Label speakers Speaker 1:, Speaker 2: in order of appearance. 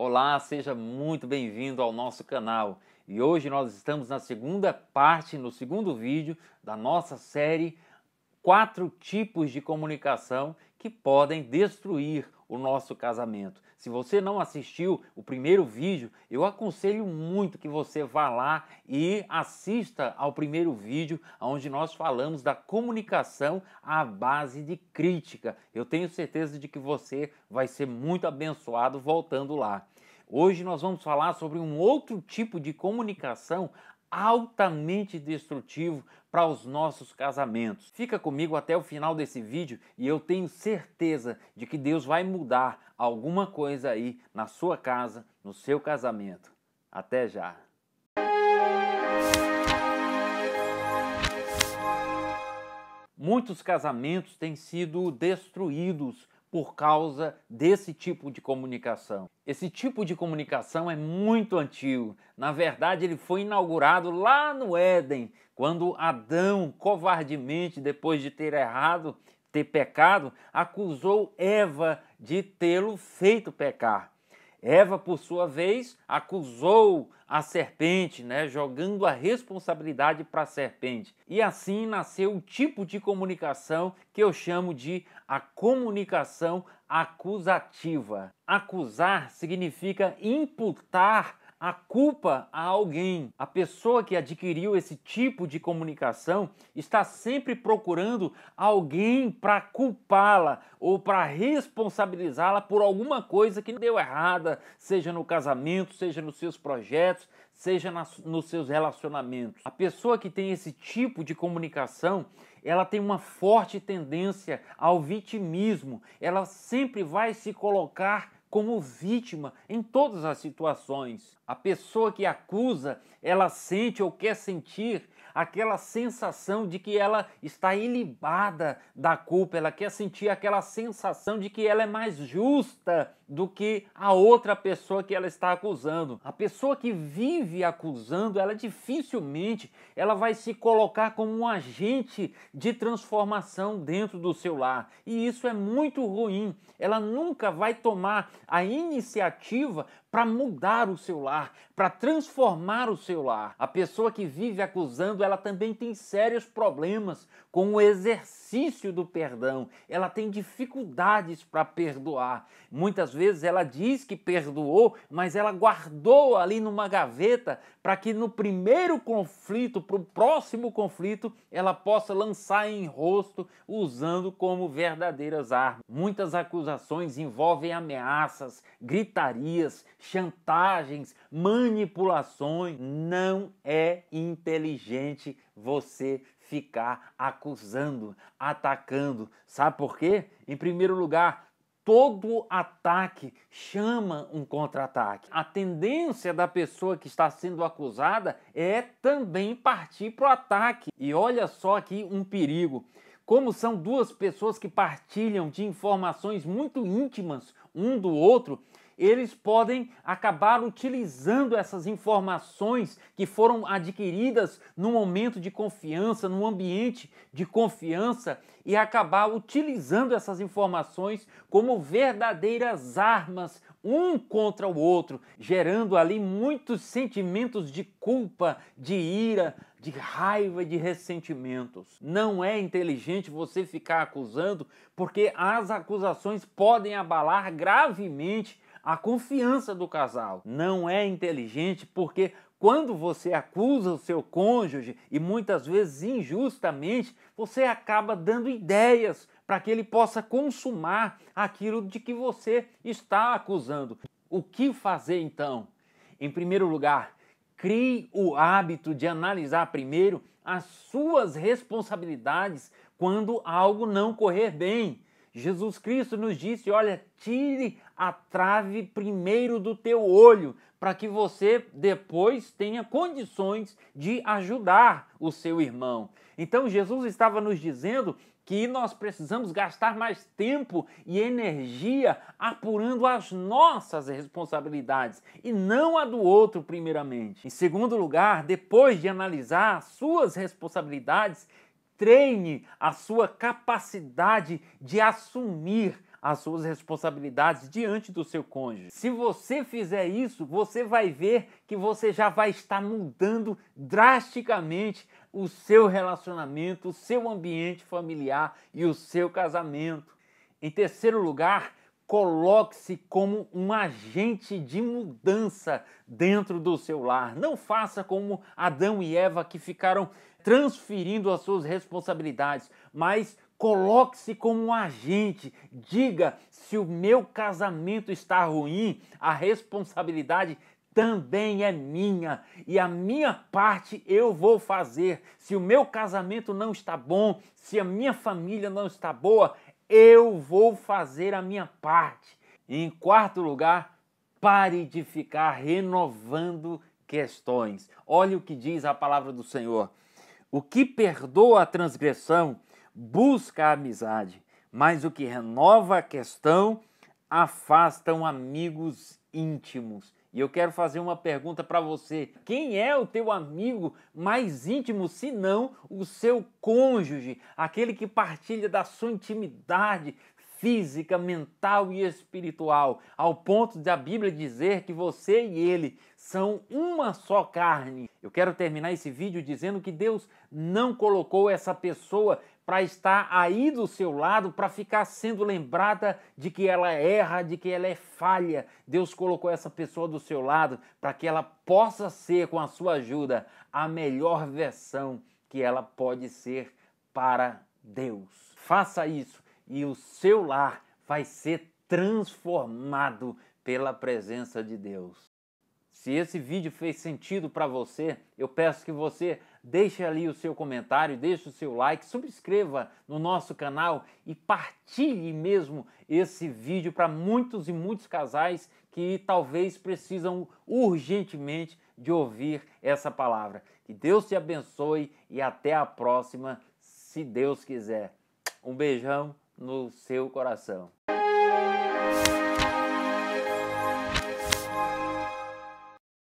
Speaker 1: Olá, seja muito bem-vindo ao nosso canal. E hoje nós estamos na segunda parte, no segundo vídeo da nossa série quatro tipos de comunicação que podem destruir o nosso casamento. Se você não assistiu o primeiro vídeo, eu aconselho muito que você vá lá e assista ao primeiro vídeo onde nós falamos da comunicação à base de crítica. Eu tenho certeza de que você vai ser muito abençoado voltando lá. Hoje nós vamos falar sobre um outro tipo de comunicação altamente destrutivo para os nossos casamentos. Fica comigo até o final desse vídeo e eu tenho certeza de que Deus vai mudar alguma coisa aí na sua casa, no seu casamento. Até já! Muitos casamentos têm sido destruídos por causa desse tipo de comunicação. Esse tipo de comunicação é muito antigo. Na verdade, ele foi inaugurado lá no Éden, quando Adão, covardemente, depois de ter errado, ter pecado, acusou Eva de tê-lo feito pecar. Eva, por sua vez, acusou a serpente, né, jogando a responsabilidade para a serpente. E assim nasceu o tipo de comunicação que eu chamo de a comunicação acusativa. Acusar significa imputar a culpa a alguém. A pessoa que adquiriu esse tipo de comunicação está sempre procurando alguém para culpá-la ou para responsabilizá-la por alguma coisa que deu errada, seja no casamento, seja nos seus projetos, seja nas, nos seus relacionamentos. A pessoa que tem esse tipo de comunicação, ela tem uma forte tendência ao vitimismo. Ela sempre vai se colocar como vítima em todas as situações. A pessoa que acusa, ela sente ou quer sentir aquela sensação de que ela está ilibada da culpa, ela quer sentir aquela sensação de que ela é mais justa do que a outra pessoa que ela está acusando. A pessoa que vive acusando, ela dificilmente ela vai se colocar como um agente de transformação dentro do seu lar. E isso é muito ruim. Ela nunca vai tomar a iniciativa para mudar o seu lar, para transformar o seu lar. A pessoa que vive acusando, ela também tem sérios problemas com o exercício do perdão. Ela tem dificuldades para perdoar. Muitas vezes ela diz que perdoou, mas ela guardou ali numa gaveta para que no primeiro conflito, para o próximo conflito, ela possa lançar em rosto usando como verdadeiras armas. Muitas acusações envolvem ameaças, gritarias, chantagens, manipulações. Não é inteligente você ficar acusando, atacando. Sabe por quê? Em primeiro lugar, Todo ataque chama um contra-ataque. A tendência da pessoa que está sendo acusada é também partir para o ataque. E olha só aqui um perigo. Como são duas pessoas que partilham de informações muito íntimas um do outro, eles podem acabar utilizando essas informações que foram adquiridas num momento de confiança, num ambiente de confiança, e acabar utilizando essas informações como verdadeiras armas um contra o outro, gerando ali muitos sentimentos de culpa, de ira, de raiva, de ressentimentos. Não é inteligente você ficar acusando, porque as acusações podem abalar gravemente a confiança do casal. Não é inteligente porque quando você acusa o seu cônjuge e muitas vezes injustamente, você acaba dando ideias para que ele possa consumar aquilo de que você está acusando. O que fazer então? Em primeiro lugar, crie o hábito de analisar primeiro as suas responsabilidades quando algo não correr bem. Jesus Cristo nos disse: olha, tire a trave primeiro do teu olho, para que você depois tenha condições de ajudar o seu irmão. Então Jesus estava nos dizendo que nós precisamos gastar mais tempo e energia apurando as nossas responsabilidades e não a do outro, primeiramente. Em segundo lugar, depois de analisar as suas responsabilidades, treine a sua capacidade de assumir as suas responsabilidades diante do seu cônjuge. Se você fizer isso, você vai ver que você já vai estar mudando drasticamente o seu relacionamento, o seu ambiente familiar e o seu casamento. Em terceiro lugar, coloque-se como um agente de mudança dentro do seu lar. Não faça como Adão e Eva que ficaram transferindo as suas responsabilidades, mas Coloque-se como um agente. Diga: se o meu casamento está ruim, a responsabilidade também é minha e a minha parte eu vou fazer. Se o meu casamento não está bom, se a minha família não está boa, eu vou fazer a minha parte. em quarto lugar, pare de ficar renovando questões. Olha o que diz a palavra do Senhor. O que perdoa a transgressão busca a amizade, mas o que renova a questão afastam amigos íntimos. E eu quero fazer uma pergunta para você: quem é o teu amigo mais íntimo, se não o seu cônjuge, aquele que partilha da sua intimidade, física, mental e espiritual, ao ponto da Bíblia dizer que você e ele são uma só carne. Eu quero terminar esse vídeo dizendo que Deus não colocou essa pessoa para estar aí do seu lado, para ficar sendo lembrada de que ela erra, de que ela é falha. Deus colocou essa pessoa do seu lado para que ela possa ser, com a sua ajuda, a melhor versão que ela pode ser para Deus. Faça isso e o seu lar vai ser transformado pela presença de Deus. Se esse vídeo fez sentido para você, eu peço que você deixe ali o seu comentário, deixe o seu like, subscreva no nosso canal e partilhe mesmo esse vídeo para muitos e muitos casais que talvez precisam urgentemente de ouvir essa palavra. Que Deus te abençoe e até a próxima, se Deus quiser. Um beijão no seu coração.